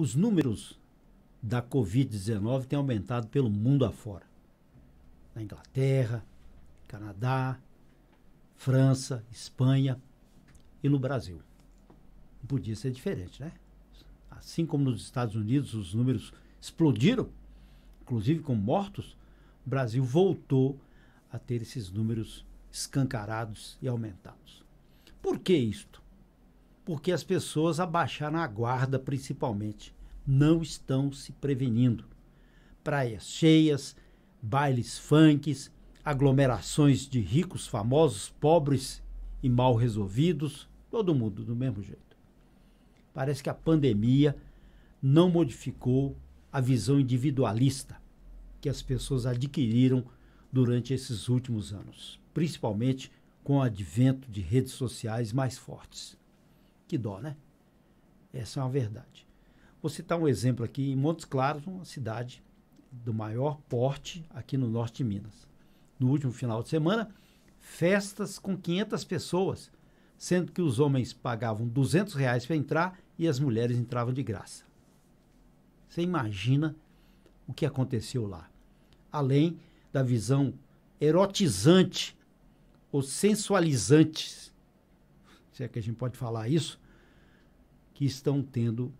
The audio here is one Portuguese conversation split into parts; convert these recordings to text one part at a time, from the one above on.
Os números da Covid-19 têm aumentado pelo mundo afora. Na Inglaterra, Canadá, França, Espanha e no Brasil. Não podia ser diferente, né? Assim como nos Estados Unidos os números explodiram, inclusive com mortos, o Brasil voltou a ter esses números escancarados e aumentados. Por que isto? porque as pessoas abaixaram a guarda, principalmente. Não estão se prevenindo. Praias cheias, bailes funks, aglomerações de ricos, famosos, pobres e mal resolvidos, todo mundo do mesmo jeito. Parece que a pandemia não modificou a visão individualista que as pessoas adquiriram durante esses últimos anos, principalmente com o advento de redes sociais mais fortes. Que dó, né? Essa é uma verdade. Vou citar um exemplo aqui em Montes Claros, uma cidade do maior porte aqui no norte de Minas. No último final de semana, festas com 500 pessoas, sendo que os homens pagavam 200 reais para entrar e as mulheres entravam de graça. Você imagina o que aconteceu lá. Além da visão erotizante ou sensualizante se é que a gente pode falar isso, que estão tendo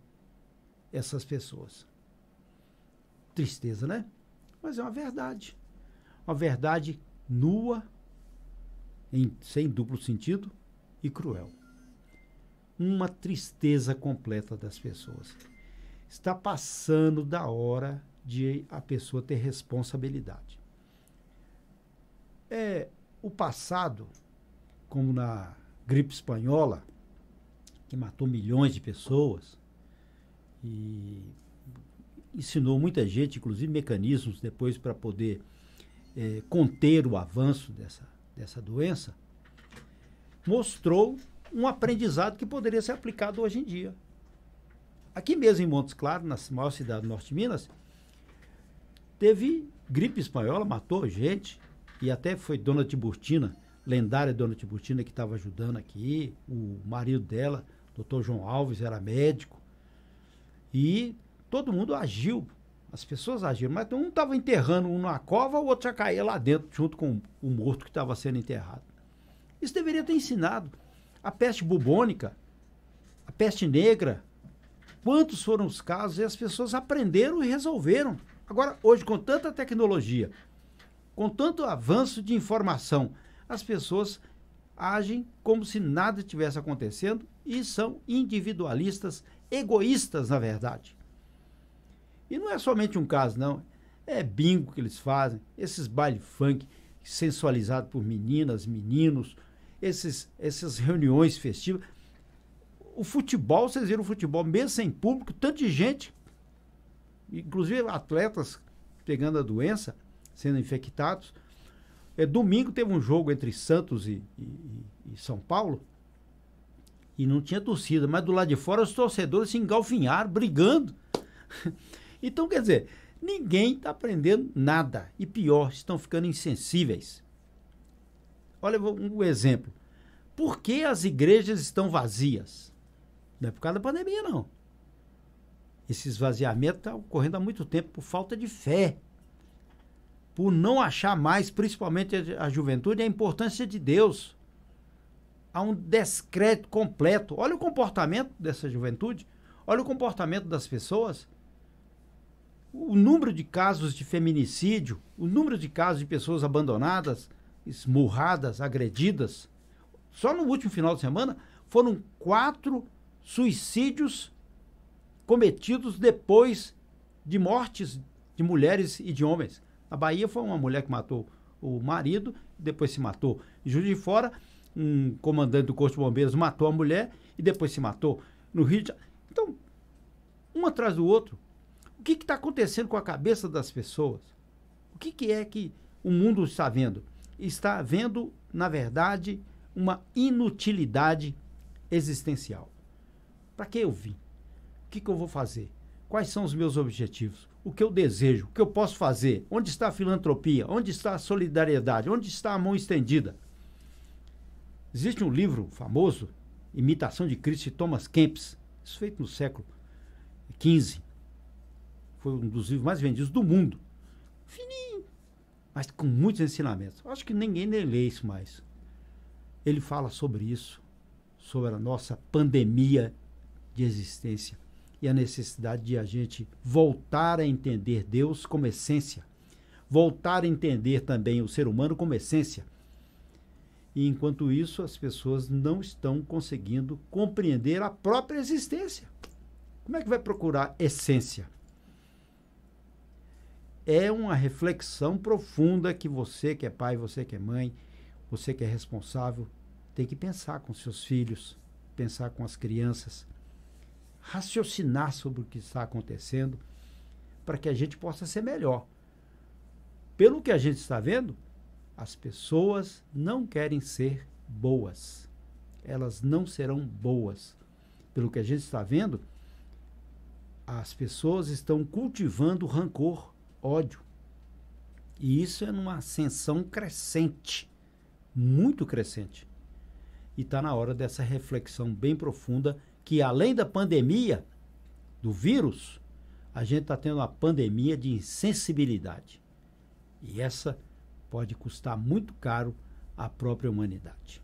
essas pessoas. Tristeza, né? Mas é uma verdade. Uma verdade nua, em, sem duplo sentido e cruel. Uma tristeza completa das pessoas. Está passando da hora de a pessoa ter responsabilidade. É, o passado, como na gripe espanhola, que matou milhões de pessoas e ensinou muita gente, inclusive mecanismos depois para poder é, conter o avanço dessa, dessa doença, mostrou um aprendizado que poderia ser aplicado hoje em dia. Aqui mesmo em Montes Claros, na maior cidade do norte de Minas, teve gripe espanhola, matou gente, e até foi dona Tiburtina lendária Dona Tiburtina, que estava ajudando aqui, o marido dela, doutor João Alves, era médico. E todo mundo agiu, as pessoas agiram, mas um estava enterrando um na cova, o outro já caía lá dentro, junto com o morto que estava sendo enterrado. Isso deveria ter ensinado. A peste bubônica, a peste negra, quantos foram os casos e as pessoas aprenderam e resolveram. Agora, hoje, com tanta tecnologia, com tanto avanço de informação, as pessoas agem como se nada tivesse acontecendo e são individualistas, egoístas, na verdade. E não é somente um caso, não. É bingo que eles fazem, esses baile funk sensualizado por meninas, meninos, esses, essas reuniões festivas. O futebol, vocês viram o futebol, mesmo sem público, tanto de gente, inclusive atletas pegando a doença, sendo infectados. É, domingo teve um jogo entre Santos e, e, e, São Paulo e não tinha torcida, mas do lado de fora os torcedores se engalfinharam, brigando. então, quer dizer, ninguém está aprendendo nada. E pior, estão ficando insensíveis. Olha um exemplo. Por que as igrejas estão vazias? Não é por causa da pandemia, não. Esse esvaziamento está ocorrendo há muito tempo por falta de fé por não achar mais, principalmente a juventude, a importância de Deus. Há um descrédito completo. Olha o comportamento dessa juventude, olha o comportamento das pessoas. O número de casos de feminicídio, o número de casos de pessoas abandonadas, esmurradas, agredidas. Só no último final de semana foram quatro suicídios cometidos depois de mortes de mulheres e de homens. Na Bahia foi uma mulher que matou o marido, depois se matou. Em Juiz de Fora, um comandante do Corpo de Bombeiros matou a mulher e depois se matou. No Rio de... Então, um atrás do outro. O que está acontecendo com a cabeça das pessoas? O que, que é que o mundo está vendo? Está vendo, na verdade, uma inutilidade existencial. Para que eu vim? O que, que eu vou fazer? Quais são os meus objetivos? O que eu desejo? O que eu posso fazer? Onde está a filantropia? Onde está a solidariedade? Onde está a mão estendida? Existe um livro famoso, Imitação de Cristo de Thomas Kempis, isso feito no século XV. Foi um dos livros mais vendidos do mundo. Fininho, mas com muitos ensinamentos. Acho que ninguém nem lê isso mais. Ele fala sobre isso, sobre a nossa pandemia de existência e a necessidade de a gente voltar a entender Deus como essência, voltar a entender também o ser humano como essência. E enquanto isso, as pessoas não estão conseguindo compreender a própria existência. Como é que vai procurar essência? É uma reflexão profunda que você que é pai, você que é mãe, você que é responsável, tem que pensar com seus filhos, pensar com as crianças raciocinar sobre o que está acontecendo para que a gente possa ser melhor. Pelo que a gente está vendo, as pessoas não querem ser boas. Elas não serão boas. Pelo que a gente está vendo, as pessoas estão cultivando rancor, ódio. E isso é numa ascensão crescente, muito crescente. E está na hora dessa reflexão bem profunda que além da pandemia do vírus, a gente está tendo uma pandemia de insensibilidade. E essa pode custar muito caro à própria humanidade.